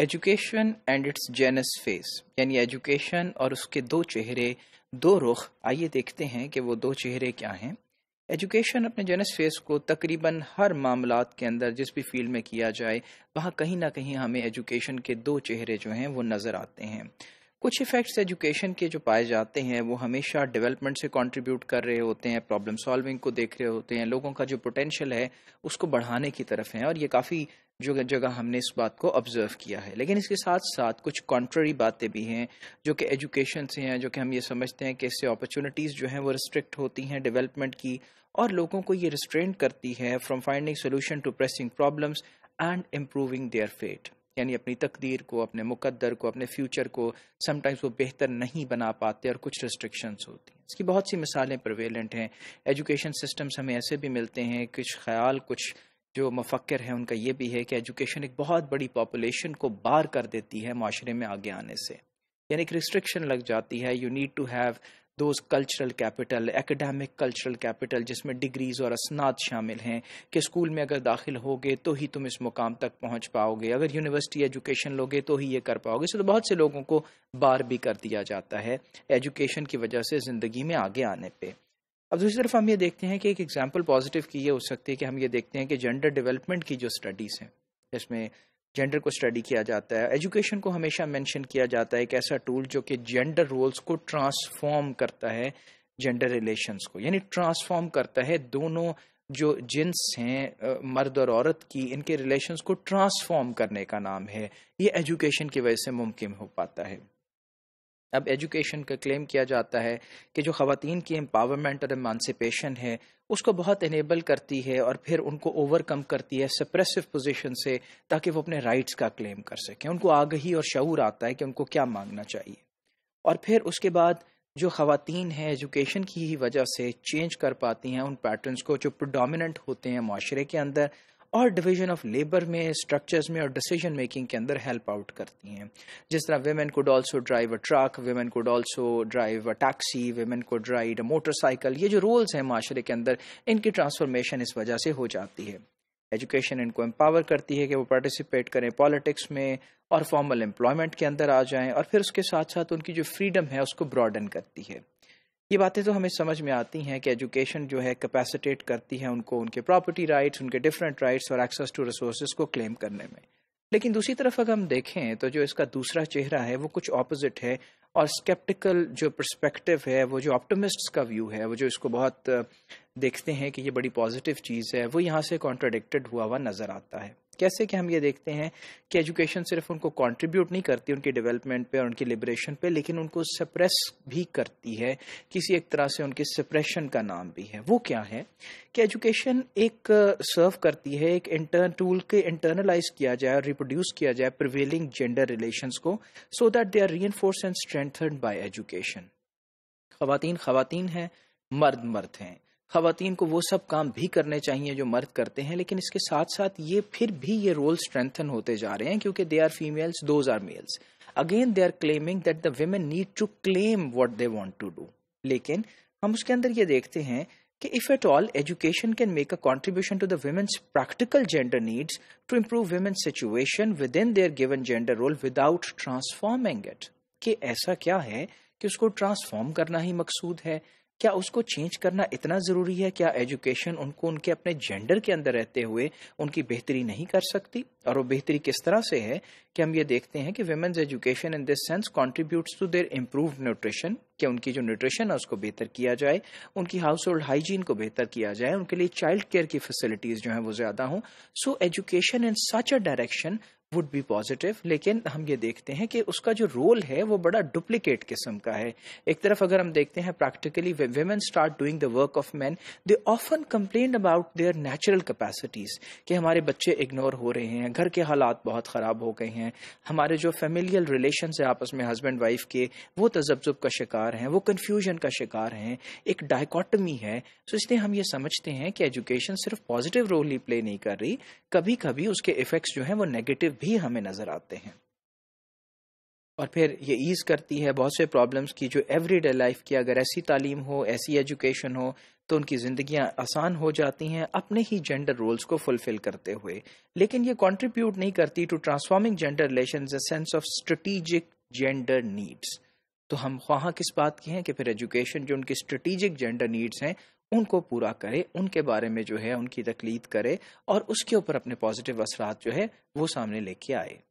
education and its Janus face यानी education और उसके दो चेहरे दो रुख आइए देखते हैं कि वो दो चेहरे क्या हैं एजुकेशन अपने जेनस फेस को तकरीबन हर मामला के अंदर जिस भी फील्ड में किया जाए वहाँ कहीं ना कहीं हमें एजुकेशन के दो चेहरे जो हैं वो नज़र आते हैं कुछ इफ़ेक्ट्स एजुकेशन के जो पाए जाते हैं वो हमेशा डेवलपमेंट से कंट्रीब्यूट कर रहे होते हैं प्रॉब्लम सॉल्विंग को देख रहे होते हैं लोगों का जो पोटेंशियल है उसको बढ़ाने की तरफ है और ये काफ़ी जो जगह हमने इस बात को ऑब्जर्व किया है लेकिन इसके साथ साथ कुछ कॉन्ट्ररी बातें भी हैं जो कि एजुकेशन से हैं जो कि हम ये समझते हैं कि इससे अपॉर्चुनिटीज़ जो हैं वो रिस्ट्रिक्ट होती हैं डेवलपमेंट की और लोगों को ये रिस्ट्रेंट करती है from finding solution to pressing problems and improving their fate यानी अपनी तकदीर को अपने मुकद्दर को अपने फ्यूचर को समटाइम्स वो बेहतर नहीं बना पाते और कुछ रिस्ट्रिक्शंस होती हैं इसकी बहुत सी मिसालें प्रवेलेंट हैं एजुकेशन सिस्टम्स हमें ऐसे भी मिलते हैं कुछ ख्याल कुछ जो मफक्र हैं उनका ये भी है कि एजुकेशन एक बहुत बड़ी पॉपुलेशन को बार कर देती है माशरे में आगे आने से यानी एक रिस्ट्रिक्शन लग जाती है you need to have those cultural capital academic cultural capital जिसमें डिग्रीज और असनाद शामिल हैं कि स्कूल में अगर दाखिल होगे तो ही तुम इस मुकाम तक पहुंच पाओगे अगर यूनिवर्सिटी एजुकेशन लोगे तो ही ये कर पाओगे सो तो बहुत से लोगों को बार भी कर दिया जाता है एजुकेशन की वजह से ज़िंदगी में आगे आने पर अब दूसरी तरफ हम ये देखते हैं कि एक एग्जाम्पल पॉजिटिव की ये हो सकती है कि हम ये देखते हैं कि जेंडर डेवलपमेंट की जो स्टडीज़ हैं जिसमें जेंडर को स्टडी किया जाता है एजुकेशन को हमेशा मेंशन किया जाता है एक ऐसा टूल जो कि जेंडर रोल्स को ट्रांसफॉर्म करता है जेंडर रिलेशंस को यानी ट्रांसफॉर्म करता है दोनों जो जिन्स हैं मर्द और औरत की इनके रिलेशंस को ट्रांसफॉर्म करने का नाम है ये एजुकेशन की वजह से मुमकिन हो पाता है अब एजुकेशन का क्लेम किया जाता है कि जो खातन की एम्पावरमेंट और एमानसिपेशन है उसको बहुत इनेबल करती है और फिर उनको ओवरकम करती है सप्रेसिव पोजीशन से ताकि वो अपने राइट्स का क्लेम कर सकें उनको आगही और शूर आता है कि उनको क्या मांगना चाहिए और फिर उसके बाद जो खातन हैं एजुकेशन की ही वजह से चेंज कर पाती हैं उन पैटर्नस को जो प्रोडामिनेंट होते हैं माशरे के अंदर और डिवीजन ऑफ लेबर में स्ट्रक्चर्स में और डिसीजन मेकिंग के अंदर हेल्प आउट करती हैं जिस तरह women could also drive a truck women could also drive a taxi women को ड्राइव अ मोटरसाइकिल ये जो रोल्स हैं माशरे के अंदर इनकी ट्रांसफॉर्मेशन इस वजह से हो जाती है एजुकेशन इनको एम्पावर करती है कि वो पार्टिसिपेट करें पॉलिटिक्स में और फॉर्मल एम्प्लॉयमेंट के अंदर आ जाएं और फिर उसके साथ साथ उनकी जो फ्रीडम है उसको ब्रॉडन करती है ये बातें तो हमें समझ में आती हैं कि एजुकेशन जो है कैपेसिटेट करती है उनको उनके प्रॉपर्टी राइट्स उनके डिफरेंट राइट्स और एक्सेस टू रिसोर्स को क्लेम करने में लेकिन दूसरी तरफ अगर हम देखें तो जो इसका दूसरा चेहरा है वो कुछ ऑपोजिट है और स्केप्टिकल जो प्रस्पेक्टिव है वो जो ऑप्टोमिस्ट का व्यू है वो जो इसको बहुत देखते हैं कि ये बड़ी पॉजिटिव चीज़ है वो यहाँ से कॉन्ट्राडिक्टेड हुआ हुआ नज़र आता है कैसे कि हम ये देखते हैं कि एजुकेशन सिर्फ उनको कंट्रीब्यूट नहीं करती उनकी डेवलपमेंट पे और उनकी लिबरेशन पे लेकिन उनको सप्रेस भी करती है किसी एक तरह से उनके सप्रेशन का नाम भी है वो क्या है कि एजुकेशन एक सर्व करती है एक इंटर्न टूल के इंटरनलाइज किया जाए और रिप्रोड्यूस किया जाए प्रिवेलिंग जेंडर रिलेशन को so that they are re and strengthen by education खातन खातन हैं मर्द मर्द हैं खातन को वो सब काम भी करने चाहिए जो मर्द करते हैं लेकिन इसके साथ साथ ये फिर भी ये रोल स्ट्रेंथन होते जा रहे हैं क्योंकि they are females those are males again they are claiming that the women need to claim what they want to do लेकिन हम उसके अंदर ये देखते हैं कि if at all education can make a contribution to the women's practical gender needs to improve women's situation within their given gender role without transforming it कि ऐसा क्या है कि उसको ट्रांसफॉर्म करना ही मकसूद है क्या उसको चेंज करना इतना ज़रूरी है क्या एजुकेशन उनको उनके अपने जेंडर के अंदर रहते हुए उनकी बेहतरी नहीं कर सकती और वो बेहतरी किस तरह से है कि हम ये देखते हैं कि women's education in this sense contributes to their improve nutrition कि उनकी जो न्यूट्रिशन है उसको बेहतर किया जाए उनकी हाउस होल्ड हाइजीन को बेहतर किया जाए उनके लिए चाइल्ड केयर की फैसिलिटीज जो है वो ज़्यादा हों so education in such a direction would be positive लेकिन हम ये देखते हैं कि उसका जो रोल है वो बड़ा डुप्लीकेट किस्म का है एक तरफ अगर हम देखते हैं practically women start doing the work of man they often complain about their natural capacities कि हमारे बच्चे इग्नोर हो रहे हैं घर के हालात बहुत ख़राब हो गए हैं हमारे जो फेमिलियल रिलेशन है आपस में हस्बैंड वाइफ के वो तजब्जुब का शिकार हैं वो कन्फ्यूजन का शिकार हैं एक डाइकॉटमी है तो इसलिए हम ये समझते हैं कि एजुकेशन सिर्फ पॉजिटिव रोल ही प्ले नहीं कर रही कभी कभी उसके इफेक्ट्स जो हैं वो नेगेटिव भी हमें नजर आते हैं और फिर ये ईज करती है बहुत से प्रॉब्लम्स की जो एवरीडे लाइफ की अगर ऐसी तालीम हो ऐसी एजुकेशन हो तो उनकी जिंदगियां आसान हो जाती हैं अपने ही जेंडर रोल्स को फुलफिल करते हुए लेकिन ये कंट्रीब्यूट नहीं करती to transforming gender relation sense of strategic gender needs तो हम वहाँ किस बात की हैं कि फिर एजुकेशन जो उनकी स्ट्रेटिजिक जेंडर नीड्स हैं उनको पूरा करे उनके बारे में जो है उनकी तकलीद करे और उसके ऊपर अपने पॉजिटिव असरात जो है वो सामने लेके आए